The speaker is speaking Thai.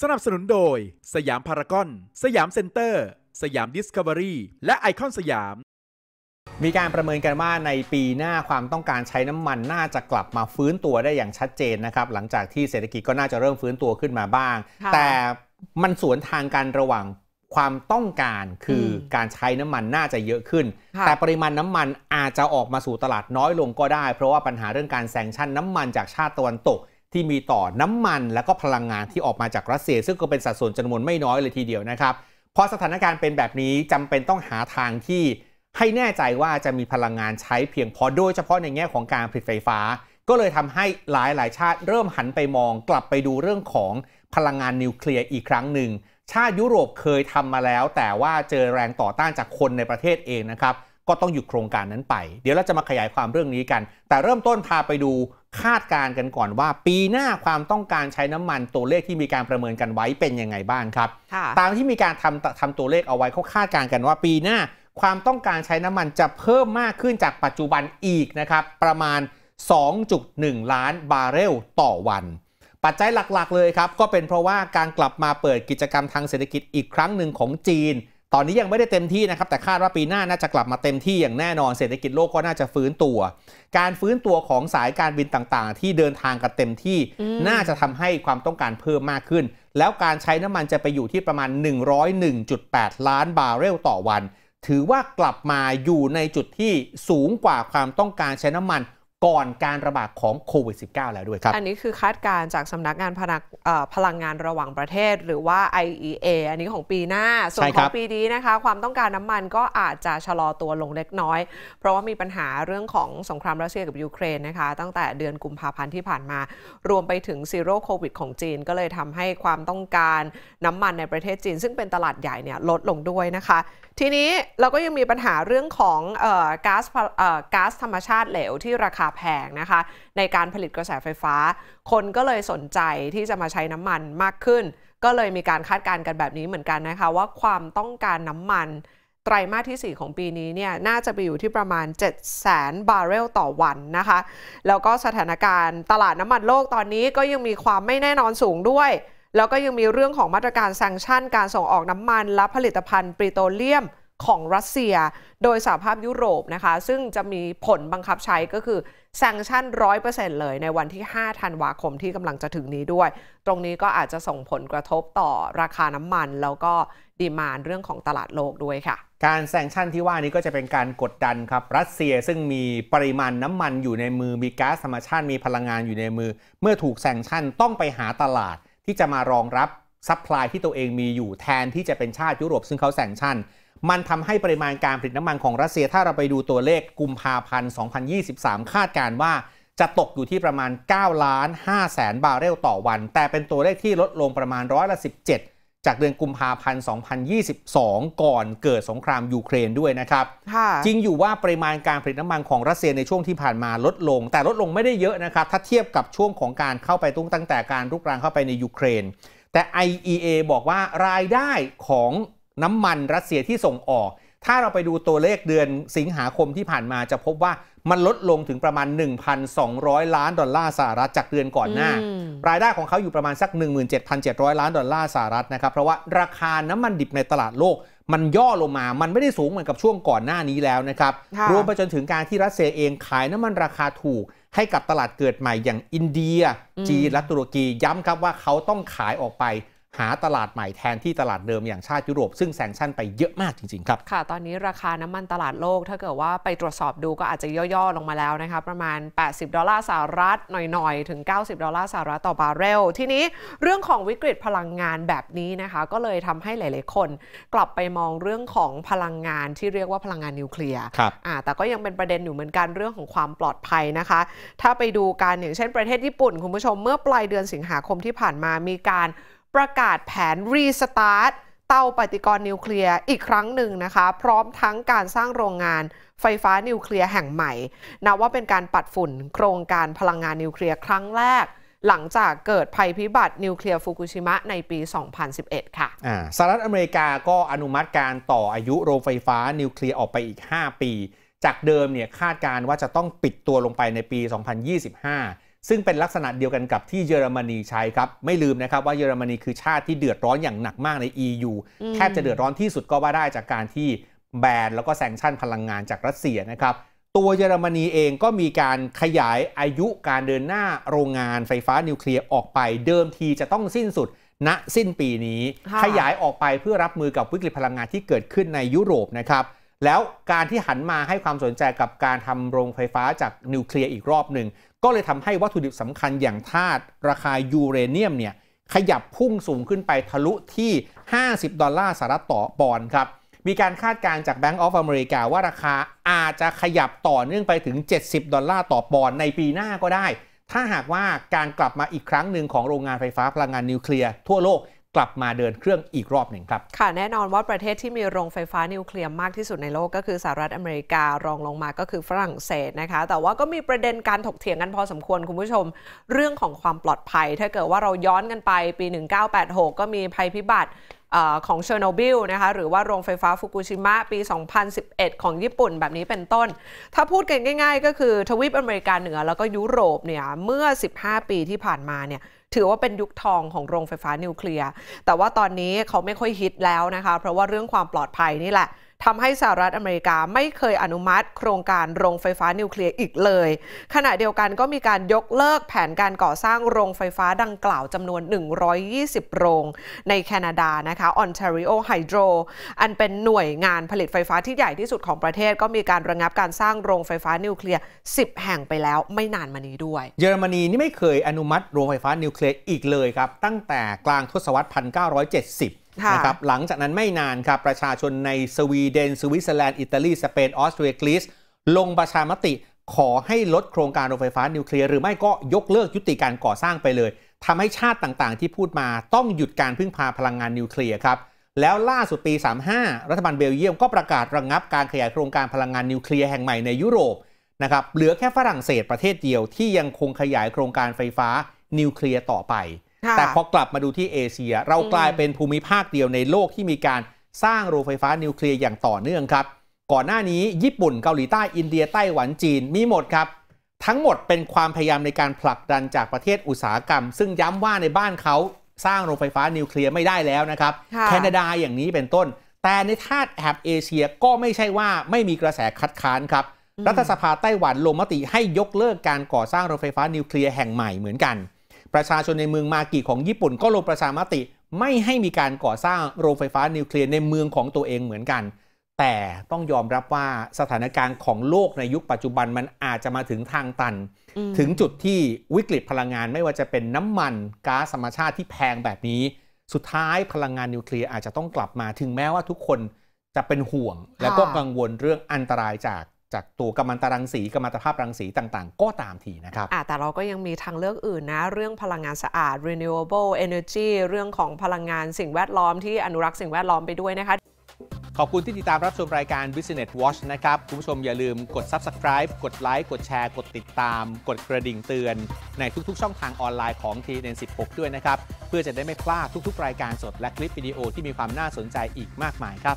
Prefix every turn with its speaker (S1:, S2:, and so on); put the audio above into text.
S1: สนับสนุนโดย สยามพารากอน สยามเซ็นเตอร์ สยามดิสคัฟเวอรี่ และไอคอนสยาม มีการประเมินกันว่าในปีหน้าความต้องการใช้น้ำมันน่าจะกลับมาฟื้นตัวได้อย่างชัดเจนนะครับ หลังจากที่เศรษฐกิจก็น่าจะเริ่มฟื้นตัวขึ้นมาบ้าง แต่มันสวนทางกันระหว่างความต้องการคือการใช้น้ำมันน่าจะเยอะขึ้น แต่ปริมาณน้ำมันอาจจะออกมาสู่ตลาดน้อยลงก็ได้ เพราะว่าปัญหาเรื่องการแซงชั่นน้ำมันจากชาติตะวันตกที่มีต่อน้ำมันและก็พลังงานที่ออกมาจากรัสเซีย ซึ่งก็เป็นสัดส่วนจำนวนไม่น้อยเลยทีเดียวนะครับ พอสถานการณ์เป็นแบบนี้จำเป็นต้องหาทางที่ให้แน่ใจว่าจะมีพลังงานใช้เพียงพอโดยเฉพาะในแง่ของการผลิตไฟฟ้า ก็เลยทำให้หลายหลายชาติเริ่มหันไปมองกลับไปดูเรื่องของพลังงานนิวเคลียร์อีกครั้งหนึ่งชาติยุโรปเคยทำมาแล้ว แต่ว่าเจอแรงต่อต้านจากคนในประเทศเองนะครับก็ต้องหยุดโครงการนั้นไป เดี๋ยวเราจะมาขยายความเรื่องนี้กัน แต่เริ่มต้นพาไปดูคาดการณ์กันก่อนว่าปีหน้าความต้องการใช้น้ำมันตัวเลขที่มีการประเมินกันไว้เป็นยังไงบ้างครับตามที่มีการทำทำตัวเลขเอาไว้เขาคาดการณ์กันว่าปีหน้าความต้องการใช้น้ำมันจะเพิ่มมากขึ้นจากปัจจุบันอีกนะครับ ประมาณ 2.1 ล้านบาร์เรล ต่อวัน ปัจจัยหลักๆ เลยครับ ก็เป็นเพราะว่าการกลับมาเปิดกิจกรรมทางเศรษฐกิจอีกครั้งหนึ่งของจีนตอนนี้ยังไม่ได้เต็มที่นะครับแต่คาดว่าปีหน้าน่าจะกลับมาเต็มที่อย่างแน่นอนเศรษฐกิจโลกก็น่าจะฟื้นตัว การฟื้นตัวของสายการบินต่างๆ ที่เดินทางกันเต็มที่น่าจะทำให้ความต้องการเพิ่มมากขึ้น แล้วการใช้น้ำมันจะไปอยู่ที่ประมาณ 101.8 ล้านบาร์เรลต่อวัน ถือว่ากลับมาอยู่ในจุดที่สูงกว่าความต้องการใช้น้ำมันก่อนการระบาดของโควิด -19 แล้วด้วยครับ อัน
S2: นี้คือคาดการณ์จากสำนักงานพลังพลังงานระหว่างประเทศหรือว่า IEA อันนี้ของปีหน้า ส่วนของปีนี้นะคะ ความต้องการน้ำมันก็อาจจะชะลอตัวลงเล็กน้อย เพราะว่ามีปัญหาเรื่องของสงครามรัสเซียกับยูเครนนะคะตั้งแต่เดือนกุมภาพันธ์ที่ผ่านมา รวมไปถึงซีโร่โควิดของจีน ก็เลยทำให้ความต้องการน้ำมันในประเทศจีน ซึ่งเป็นตลาดใหญ่เนี่ยลดลงด้วยนะคะ ทีนี้เราก็ยังมีปัญหาเรื่องของก๊าซก๊าซธรรมชาติเหลวที่ราคาาแพงนะคะในการผลิตกระแสไฟฟ้า คนก็เลยสนใจที่จะมาใช้น้ำมันมากขึ้น ก็เลยมีการคาดการณ์กันแบบนี้เหมือนกันนะคะว่าความต้องการน้ำมัน ไตรมาสที่ 4 ของปีนี้เนี่ยน่าจะไปอยู่ที่ประมาณ 7 0 0 0 0บาร์เรลต่อวันนะคะแล้วก็สถานการณ์ตลาดน้ำมันโลกตอนนี้ก็ยังมีความไม่แน่นอนสูงด้วย แล้วก็ยังมีเรื่องของมาตรการแซงชั่น การส่งออกน้ำมันและผลิตภัณฑ์ปริโตเลียมของรัสเซียโดยสหภาพยุโรปนะคะซึ่งจะมีผลบังคับใช้ก็คือสั่งชั่นร้อยเปอร์เซ็นต์เลยในวันที่5ธันวาคมที่กำลังจะถึงนี้ด้วย ตรงนี้ก็อาจจะส่งผลกระทบต่อราคาน้ำมัน แล้วก็ดีมานเรื่องของตลาดโลกด้วยค่ะ ก
S1: ารแซงชั่นที่ว่านี้ก็จะเป็นการกดดันครับ รัสเซียซึ่งมีปริมาณน้ำมันอยู่ในมือ มีก๊าซธรรมชาติมีพลังงานอยู่ในมือ เมื่อถูกแซงชั่นต้องไปหาตลาด ที่จะมารองรับซัพพลายที่ตัวเองมีอยู่แทนที่จะเป็นชาติยุโรป ซึ่งเขาแซงชั่นมันทำให้ปริมาณการผลิตน้ำมันของรัสเซีย ถ้าเราไปดูตัวเลขกุมภาพันธ์2023 คาดการว่า จะตกอยู่ที่ประมาณ9ล้าน5แสนบาร์เรลต่อวัน แต่เป็นตัวเลขที่ลดลงประมาณร้อยละ17 จากเดือนกุมภาพันธ์2022 ก่อนเกิดสงครามยูเครนด้วยนะครับ จริงอยู่ว่าปริมาณการผลิตน้ำมันของรัสเซียในช่วงที่ผ่านมาลดลง แต่ลดลงไม่ได้เยอะนะครับถ้าเทียบกับช่วงของการเข้าไปตุ้งตั้งแต่การรุกรานเข้าไปในยูเครน แต่ IEA บอกว่ารายได้ของน้ำมันรัสเซียที่ส่งออก ถ้าเราไปดูตัวเลขเดือนสิงหาคมที่ผ่านมาจะพบว่ามันลดลงถึงประมาณ 1,200 ล้านดอลลาร์สหรัฐ จากเดือนก่อนหน้ารายได้ของเขาอยู่ประมาณสัก 17,700 ล้านดอลลาร์สหรัฐนะครับเพราะว่าราคาน้ำมันดิบในตลาดโลก มันย่อลงมา มันไม่ได้สูงเหมือนกับช่วงก่อนหน้านี้แล้วนะครับรวมไปจนถึงการที่รัสเซียเองขายน้ำมันราคาถูกให้กับตลาดเกิดใหม่อย่างอินเดีย จีนและตุรกีย้ำครับว่าเขาต้องขายออกไปหาตลาดใหม่แทนที่ตลาดเดิมอย่างชาติยุโรป ซึ่งแซงชั่นไปเยอะมากจริงๆครับ
S2: ค่ะ ตอนนี้ราคาน้ำมันตลาดโลกถ้าเกิดว่าไปตรวจสอบดูก็อาจจะย่อ ๆ ลงมาแล้วนะคะประมาณ 80 ดอลลาร์สหรัฐหน่อยๆ ถึง 90 ดอลลาร์สหรัฐต่อบาร์เรลทีนี้เรื่องของวิกฤตพลังงานแบบนี้นะคะ ก็เลยทำให้หลาย ๆ คนกลับไปมองเรื่องของพลังงานที่เรียกว่าพลังงานนิวเคลียร์ครับแต่ก็ยังเป็นประเด็นอยู่เหมือนกันเรื่องของความปลอดภัยนะคะ ถ้าไปดูการอย่างเช่นประเทศญี่ปุ่นคุณผู้ชมเมื่อปลายเดือนสิงหาคมที่ผ่านมามีการประกาศแผนรีสตาร์ตเตาปฏิกรณ์นิวเคลียร์อีกครั้งหนึ่งนะคะ พร้อมทั้งการสร้างโรงงานไฟฟ้านิวเคลียร์แห่งใหม่นับว่าเป็นการปัดฝุ่นโครงการพลังงานนิวเคลียร์ครั้งแรก หลังจากเกิดภัยพิบัตินิวเคลียร์ฟุกุชิมะในปี 2011 ค่ะ
S1: สหรัฐอเมริกาก็อนุมัติการต่ออายุโรงไฟฟ้านิวเคลียร์ออกไปอีก 5 ปี จากเดิมเนี่ยคาดการว่าจะต้องปิดตัวลงไปในปี 2025ซึ่งเป็นลักษณะเดียวกันกับที่เยอรมนีใช้ครับ ไม่ลืมนะครับว่าเยอรมนีคือชาติที่เดือดร้อนอย่างหนักมากใน EU แทบจะเดือดร้อนที่สุดก็ว่าได้จากการที่แบนแล้วก็แซงชั่นพลังงานจากรัสเซียนะครับ ตัวเยอรมนีเองก็มีการขยายอายุการเดินหน้าโรงงานไฟฟ้านิวเคลียร์ออกไป เดิมทีจะต้องสิ้นสุดณนะสิ้นปีนี้ ขยายออกไปเพื่อรับมือกับวิกฤตพลังงานที่เกิดขึ้นในยุโรปนะครับแล้วการที่หันมาให้ความสนใจกับการทำโรงไฟฟ้าจากนิวเคลียร์อีกรอบหนึ่ง ก็เลยทำให้วัตถุดิบสำคัญอย่างธาตุราคายูเรเนียมเนี่ยขยับพุ่งสูงขึ้นไปทะลุที่ 50 ดอลลาร์สหรัฐต่อปอนด์ครับมีการคาดการณ์จาก Bank of America ว่าราคาอาจจะขยับต่อเนื่องไปถึง 70 ดอลลาร์ต่อปอนด์ในปีหน้าก็ได้ ถ้าหากว่าการกลับมาอีกครั้งหนึ่งของโรงงานไฟฟ้าพลังงานนิวเคลียร์ทั่วโลกกลับมาเดินเครื่องอีกรอบหนึ่งครับ
S2: ค่ะ แน่นอนว่าประเทศที่มีโรงไฟฟ้านิวเคลียร์มากที่สุดในโลก ก็คือสหรัฐอเมริการองลงมาก็คือฝรั่งเศสนะคะแต่ว่าก็มีประเด็นการถกเถียงกันพอสมควรคุณผู้ชมเรื่องของความปลอดภัยถ้าเกิดว่าเราย้อนกันไปปี 1986 ก็มีภัยพิบัติของเชอร์โนบิลนะคะหรือว่าโรงไฟฟ้าฟุกุชิมะปี2011 ของญี่ปุ่น แบบนี้เป็นต้น ถ้าพูดกันง่าย ๆ ก็คือทวีปอเมริกาเหนือแล้วก็ยุโรปเนี่ยเมื่อ 15 ปีที่ผ่านมาเนี่ยถือว่าเป็นยุคทองของโรงไฟฟ้านิวเคลียร์ แต่ว่าตอนนี้เขาไม่ค่อยฮิตแล้วนะคะ เพราะว่าเรื่องความปลอดภัยนี่แหละทำให้สหรัฐอเมริกาไม่เคยอนุมัติโครงการโรงไฟฟ้านิวเคลียร์อีกเลย ขณะเดียวกันก็มีการยกเลิกแผนการก่อสร้างโรงไฟฟ้าดังกล่าวจำนวน 120 โรงในแคนาดานะคะออนแทริโอไฮโดรอันเป็นหน่วยงานผลิตไฟฟ้าที่ใหญ่ที่สุดของประเทศก็มีการระงับการสร้างโรงไฟฟ้านิวเคลียร์ 10 แห่งไปแล้วไม่นานมานี้ด้วย
S1: เยอรมนีนี่ไม่เคยอนุมัติโรงไฟฟ้านิวเคลียร์อีกเลยครับตั้งแต่กลางทศวรรษ 1970นะครับหลังจากนั้นไม่นานครับประชาชนในสวีเดนสวิตเซอร์แลนด์อิตาลีสเปนออสเตรียกรีซลงประชามติขอให้ลดโครงการโรงไฟฟ้านิวเคลียร์หรือไม่ก็ยกเลิกยุติการก่อสร้างไปเลย ทำให้ชาติต่างๆที่พูดมาต้องหยุดการพึ่งพาพลังงานนิวเคลียร์ครับ แล้วล่าสุดปี 35 รัฐบาลเบลเยียมก็ประกาศระงงับการขยายโครงการพลังงานนิวเคลียร์แห่งใหม่ในยุโรปนะครับเหลือแค่ฝรั่งเศสประเทศเดียวที่ยังคงขยายโครงการไฟฟ้านิวเคลียร์ต่อไปแต่พอกลับมาดูที่เอเชียเรากลายเป็นภูมิภาคเดียวในโลกที่มีการสร้างโรงไฟฟ้านิวเคลียร์อย่างต่อเนื่องครับ ก่อนหน้านี้ญี่ปุ่นเกาหลีใต้อินเดีย ไต้หวันจีนมีหมดครับ ทั้งหมดเป็นความพยายามในการผลักดันจากประเทศอุตสาหกรรม ซึ่งย้ำว่าในบ้านเขาสร้างโรงไฟฟ้านิวเคลียร์ไม่ได้แล้วนะครับแคนาดาอย่างนี้เป็นต้น แต่ในทาตแอบเอเชียก็ไม่ใช่ว่าไม่มีกระแสคัดค้านครับรัฐสภาไต้หวันลงมติให้ยกเลิกการก่อสร้างโรงไฟฟ้านิวเคลียร์แห่งใหม่เหมือนกันประชาชนในเมืองมากิของญี่ปุ่นก็ลงประชามติไม่ให้มีการก่อสร้างโรงไฟฟ้านิวเคลียร์ในเมืองของตัวเองเหมือนกัน แต่ต้องยอมรับว่าสถานการณ์ของโลกในยุคปัจจุบันมันอาจจะมาถึงทางตัน ถึงจุดที่วิกฤตพลังงานไม่ว่าจะเป็นน้ำมันก๊าซธรรมชาติที่แพงแบบนี้ สุดท้ายพลังงานนิวเคลียร์อาจจะต้องกลับมา ถึงแม้ว่าทุกคนจะเป็นห่วงแล้วก็กังวลเรื่องอันตรายจากจากตัวกัมมันตรังสีกัมมันตภาพรังสีต่างๆ ก็ตามทีนะครับ
S2: แต่เราก็ยังมีทางเลือกอื่นนะ เรื่องพลังงานสะอาด renewable energy เรื่องของพลังงานสิ่งแวดล้อมที่อนุรักษ์สิ่งแวดล้อมไปด้วยนะคะ
S1: ขอบคุณที่ติดตามรับชมรายการ Business Watch นะครับ คุณผู้ชมอย่าลืมกด subscribe กดไลค์กดแชร์ กดติดตาม กดกระดิ่งเตือน ในทุกๆ ช่องทางออนไลน์ของ TN16 ด้วยนะครับเพื่อจะได้ไม่พลาดทุกๆ รายการสดและคลิปวิดีโอที่มีความน่าสนใจอีกมากมายครับ